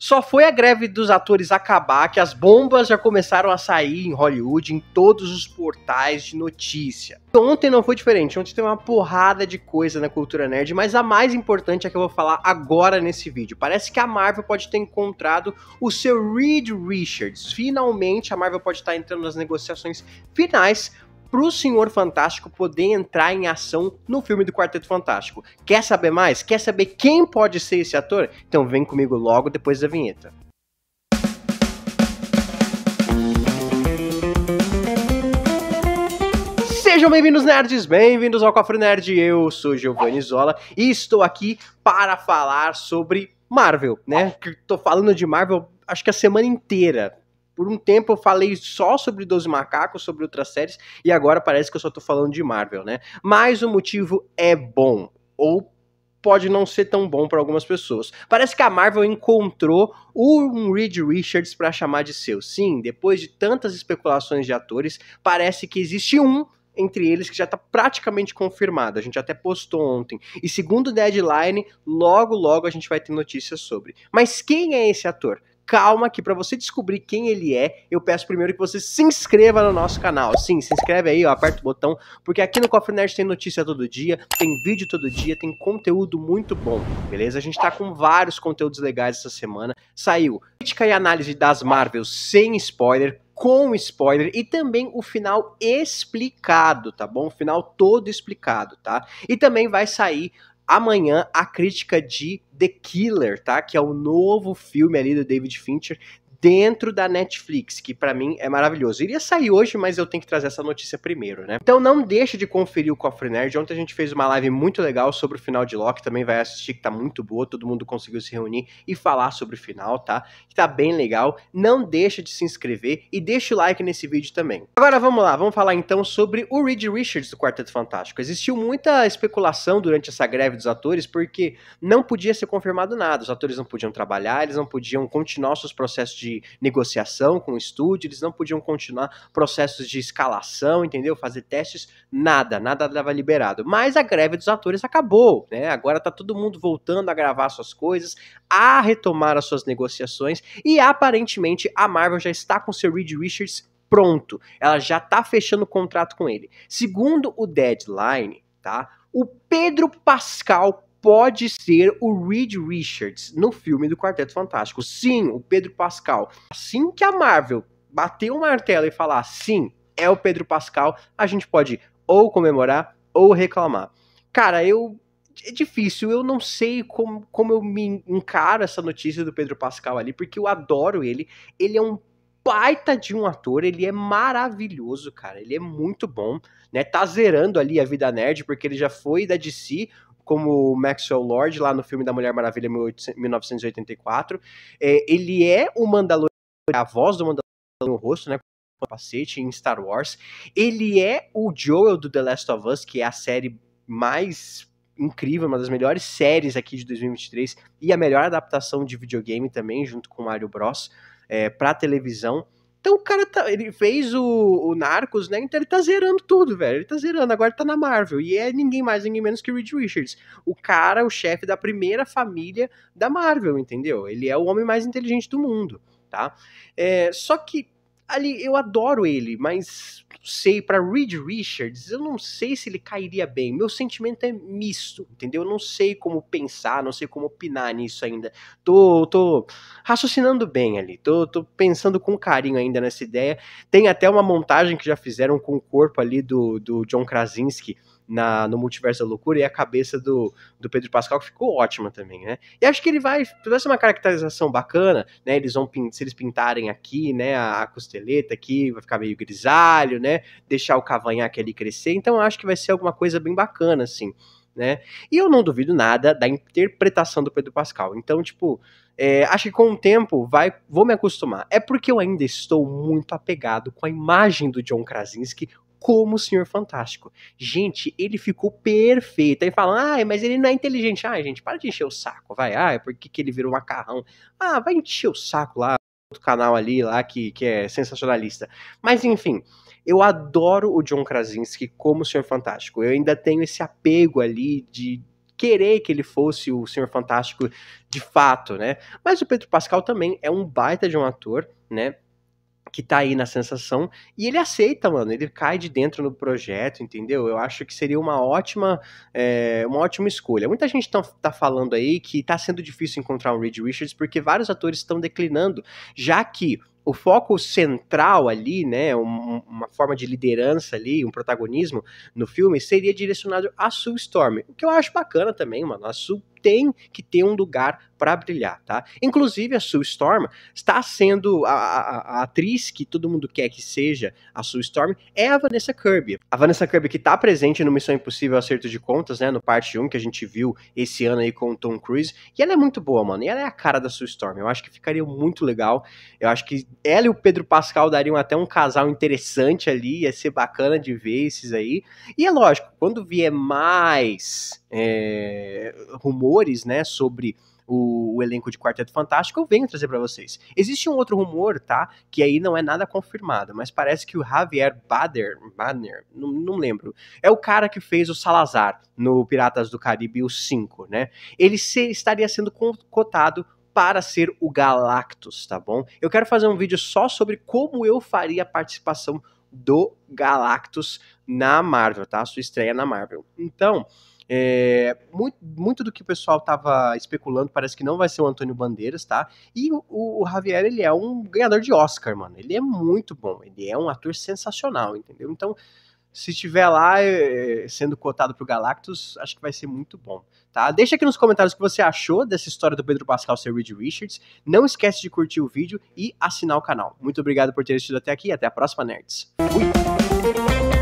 Só foi a greve dos atores acabar que as bombas já começaram a sair em Hollywood, em todos os portais de notícia. Então, ontem não foi diferente, ontem tem uma porrada de coisa na cultura nerd, mas a mais importante é que eu vou falar agora nesse vídeo. Parece que a Marvel pode ter encontrado o seu Reed Richards. Finalmente a Marvel pode estar entrando nas negociações finais pro Senhor Fantástico poder entrar em ação no filme do Quarteto Fantástico. Quer saber mais? Quer saber quem pode ser esse ator? Então vem comigo logo depois da vinheta. Sejam bem-vindos, nerds! Bem-vindos ao Cofre Nerd. Eu sou Giovanni Zola e estou aqui para falar sobre Marvel, né? Estou falando de Marvel acho que a semana inteira por um tempo eu falei só sobre Doze Macacos, sobre outras séries, e agora parece que eu só tô falando de Marvel, né? Mas o motivo é bom, ou pode não ser tão bom para algumas pessoas. Parece que a Marvel encontrou um Reed Richards para chamar de seu. Sim, depois de tantas especulações de atores, parece que existe um entre eles que já está praticamente confirmado. A gente até postou ontem. E segundo o deadline, logo logo a gente vai ter notícias sobre. Mas quem é esse ator? calma que para você descobrir quem ele é, eu peço primeiro que você se inscreva no nosso canal. Sim, se inscreve aí, ó, aperta o botão, porque aqui no Coffee Nerd tem notícia todo dia, tem vídeo todo dia, tem conteúdo muito bom, beleza? A gente tá com vários conteúdos legais essa semana. Saiu crítica e análise das Marvel sem spoiler, com spoiler e também o final explicado, tá bom? O final todo explicado, tá? E também vai sair Amanhã, a crítica de The Killer, tá? Que é o novo filme ali do David Fincher dentro da Netflix, que para mim é maravilhoso. Iria sair hoje, mas eu tenho que trazer essa notícia primeiro, né? Então não deixe de conferir o Cofre Nerd. Ontem a gente fez uma live muito legal sobre o final de Loki, também vai assistir que tá muito boa, todo mundo conseguiu se reunir e falar sobre o final, tá? Que tá bem legal. Não deixa de se inscrever e deixa o like nesse vídeo também. Agora vamos lá, vamos falar então sobre o Reed Richards do Quarteto Fantástico. Existiu muita especulação durante essa greve dos atores porque não podia ser confirmado nada. Os atores não podiam trabalhar, eles não podiam continuar seus processos de de negociação com o estúdio, eles não podiam continuar processos de escalação, entendeu? Fazer testes, nada, nada estava liberado. Mas a greve dos atores acabou, né? Agora tá todo mundo voltando a gravar suas coisas, a retomar as suas negociações e aparentemente a Marvel já está com seu Reed Richards pronto. Ela já tá fechando o contrato com ele. Segundo o Deadline, tá? O Pedro Pascal pode ser o Reed Richards no filme do Quarteto Fantástico. Sim, o Pedro Pascal. Assim que a Marvel bater o martelo e falar sim, é o Pedro Pascal, a gente pode ou comemorar ou reclamar. Cara, eu é difícil, eu não sei como, como eu me encaro essa notícia do Pedro Pascal ali, porque eu adoro ele. Ele é um baita de um ator, ele é maravilhoso, cara. Ele é muito bom, né? Tá zerando ali a vida nerd, porque ele já foi da DC como o Maxwell Lord, lá no filme da Mulher Maravilha 1984. É, ele é o Mandalorian, é a voz do Mandalorian no rosto, né? com capacete em Star Wars. Ele é o Joel do The Last of Us, que é a série mais incrível, uma das melhores séries aqui de 2023 e a melhor adaptação de videogame também, junto com Mario Bros, é, para televisão. Então o cara tá, ele fez o, o, Narcos, né? Então ele tá zerando tudo, velho. Ele tá zerando, agora tá na Marvel. E é ninguém mais, ninguém menos que o Reed Richards. O cara, o chefe da primeira família da Marvel, entendeu? Ele é o homem mais inteligente do mundo, tá? É, só que ali eu adoro ele, mas sei para Reed Richards, eu não sei se ele cairia bem. Meu sentimento é misto, entendeu? Eu não sei como pensar, não sei como opinar nisso ainda. Tô, tô raciocinando bem ali, tô, tô pensando com carinho ainda nessa ideia. Tem até uma montagem que já fizeram com o corpo ali do, do John Krasinski. Na, no Multiverso da Loucura e a cabeça do, do Pedro Pascal, que ficou ótima também, né? E acho que ele vai. Vai ser uma caracterização bacana, né? Eles vão, se eles pintarem aqui, né? A, a braceleta aqui, vai ficar meio grisalho, né? Deixar o cavanhaque ali crescer. Então acho que vai ser alguma coisa bem bacana, assim. Né? E eu não duvido nada da interpretação do Pedro Pascal. Então, tipo, é, acho que com o tempo vai, vou me acostumar. É porque eu ainda estou muito apegado com a imagem do John Krasinski como o Senhor Fantástico. Gente, ele ficou perfeito. Aí falam, ai, mas ele não é inteligente. Ai, gente, para de encher o saco, vai. Ai, por que, que ele virou macarrão? Ah, vai encher o saco lá outro canal ali lá que, que é sensacionalista. Mas enfim, eu adoro o John Krasinski como o Senhor Fantástico. Eu ainda tenho esse apego ali de querer que ele fosse o Senhor Fantástico de fato, né? Mas o Pedro Pascal também é um baita de um ator, né? que tá aí na sensação e ele aceita, mano. Ele cai de dentro no projeto, entendeu? Eu acho que seria uma ótima, é, uma ótima escolha. Muita gente tá, tá, falando aí que tá sendo difícil encontrar um Reed Richards porque vários atores estão declinando, já que o foco central ali, né, um, uma forma de liderança ali, um protagonismo no filme, seria direcionado a Sue Storm, o que eu acho bacana também, mano. A Sue tem que ter um lugar para brilhar, tá? Inclusive a Sue Storm está sendo a, a, a, atriz que todo mundo quer que seja a Sue Storm é a Vanessa Kirby. A Vanessa Kirby que está presente no Missão Impossível Acerto de Contas, né, no parte 1 que a gente viu esse ano aí com o Tom Cruise, e ela é muito boa, mano. E ela é a cara da Sue Storm. Eu acho que ficaria muito legal. Eu acho que ela e o Pedro Pascal dariam até um casal interessante ali, ia ser bacana de ver esses aí. E é lógico, quando vier mais é, eh, rumor rumores, né, sobre o, o, elenco de Quarteto Fantástico, eu venho trazer para vocês. Existe um outro rumor, tá? Que aí não é nada confirmado, mas parece que o Javier Bader, Bader não, não lembro, é o cara que fez o Salazar no Piratas do Caribe, o 5, né? Ele se, estaria sendo cotado para ser o Galactus, tá bom? Eu quero fazer um vídeo só sobre como eu faria a participação do Galactus na Marvel, tá? Sua estreia na Marvel. Então, é, muito, muito do que o pessoal estava especulando parece que não vai ser o Antônio Bandeiras, tá? E o, o, Javier, ele é um ganhador de Oscar, mano. Ele é muito bom, ele é um ator sensacional, entendeu? Então, se estiver lá é, sendo cotado pro Galactus, acho que vai ser muito bom, tá? Deixa aqui nos comentários o que você achou dessa história do Pedro Pascal ser Reed Richards. Não esquece de curtir o vídeo e assinar o canal. Muito obrigado por ter assistido até aqui até a próxima, nerds. Fui!